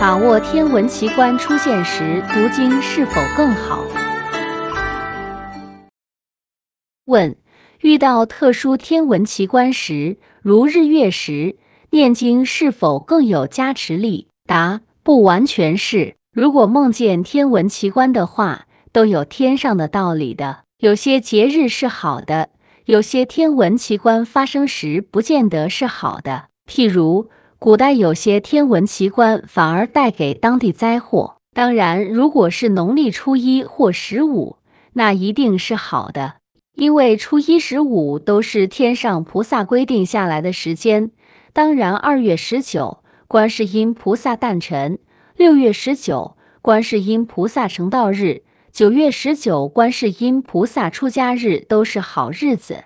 把握天文奇观出现时读经是否更好？问：遇到特殊天文奇观时，如日月时，念经是否更有加持力？答：不完全是。如果梦见天文奇观的话，都有天上的道理的。有些节日是好的，有些天文奇观发生时不见得是好的。譬如。古代有些天文奇观反而带给当地灾祸。当然，如果是农历初一或十五，那一定是好的，因为初一、十五都是天上菩萨规定下来的时间。当然，二月十九观世音菩萨诞辰，六月十九观世音菩萨成道日，九月十九观世音菩萨出家日，都是好日子。